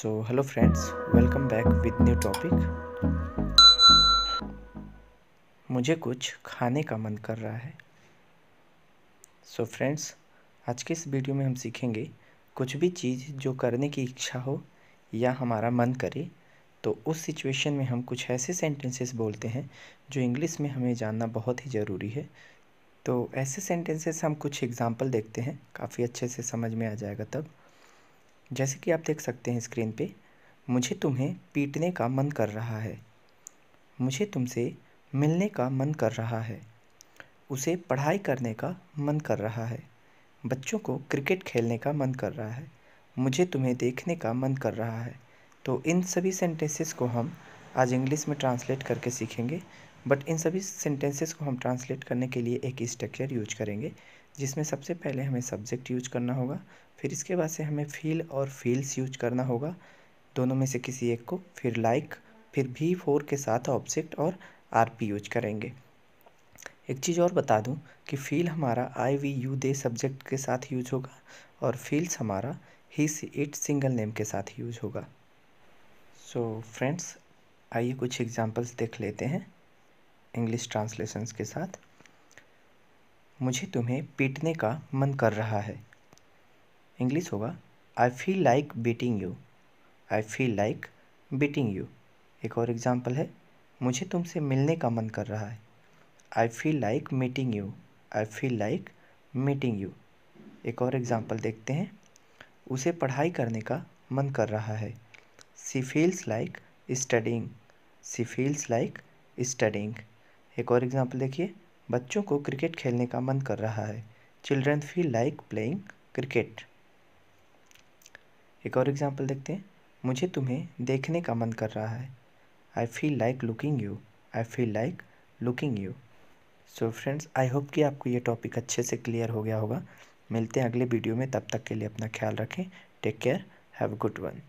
so hello friends welcome back with new topic मुझे कुछ खाने का मन कर रहा है सो so फ्रेंड्स आज के इस वीडियो में हम सीखेंगे कुछ भी चीज़ जो करने की इच्छा हो या हमारा मन करे तो उस सिचुएशन में हम कुछ ऐसे सेंटेंसेस बोलते हैं जो इंग्लिश में हमें जानना बहुत ही ज़रूरी है तो ऐसे सेंटेंसेस हम कुछ एग्जांपल देखते हैं काफ़ी अच्छे से समझ में आ जाएगा तब जैसे कि आप देख सकते हैं स्क्रीन पे मुझे तुम्हें पीटने का मन कर रहा है मुझे तुमसे मिलने का मन कर रहा है उसे पढ़ाई करने का मन कर रहा है बच्चों को क्रिकेट खेलने का मन कर रहा है मुझे तुम्हें देखने का मन कर रहा है तो इन सभी सेंटेंसेस को हम आज इंग्लिश में ट्रांसलेट करके सीखेंगे बट इन सभी सेंटेंसेस को हम ट्रांसलेट करने के लिए एक स्ट्रक्चर यूज करेंगे जिसमें सबसे पहले हमें सब्जेक्ट यूज करना होगा फिर इसके बाद से हमें फील और फील्स यूज करना होगा दोनों में से किसी एक को फिर लाइक फिर भी फोर के साथ ऑब्जेक्ट और आर पी यूज करेंगे एक चीज़ और बता दूं कि फील हमारा I we you they subject के साथ यूज होगा और फील्स हमारा ही इट सिंगल नेम के साथ यूज होगा सो फ्रेंड्स आइए कुछ एग्जांपल्स देख लेते हैं इंग्लिश ट्रांसलेशंस के साथ मुझे तुम्हें पीटने का मन कर रहा है इंग्लिश होगा I feel like beating you I feel like beating you एक और एग्ज़ाम्पल है मुझे तुमसे मिलने का मन कर रहा है I feel like meeting you I feel like meeting you एक और एग्ज़ाम्पल देखते हैं उसे पढ़ाई करने का मन कर रहा है she feels like studying she feels like studying एक और एग्ज़ाम्पल देखिए बच्चों को क्रिकेट खेलने का मन कर रहा है children feel like playing cricket एक और एग्जाम्पल देखते हैं मुझे तुम्हें देखने का मन कर रहा है I feel like looking you I feel like looking you so friends I hope कि आपको ये टॉपिक अच्छे से क्लियर हो गया होगा मिलते हैं अगले वीडियो में तब तक के लिए अपना ख्याल रखें take care have good one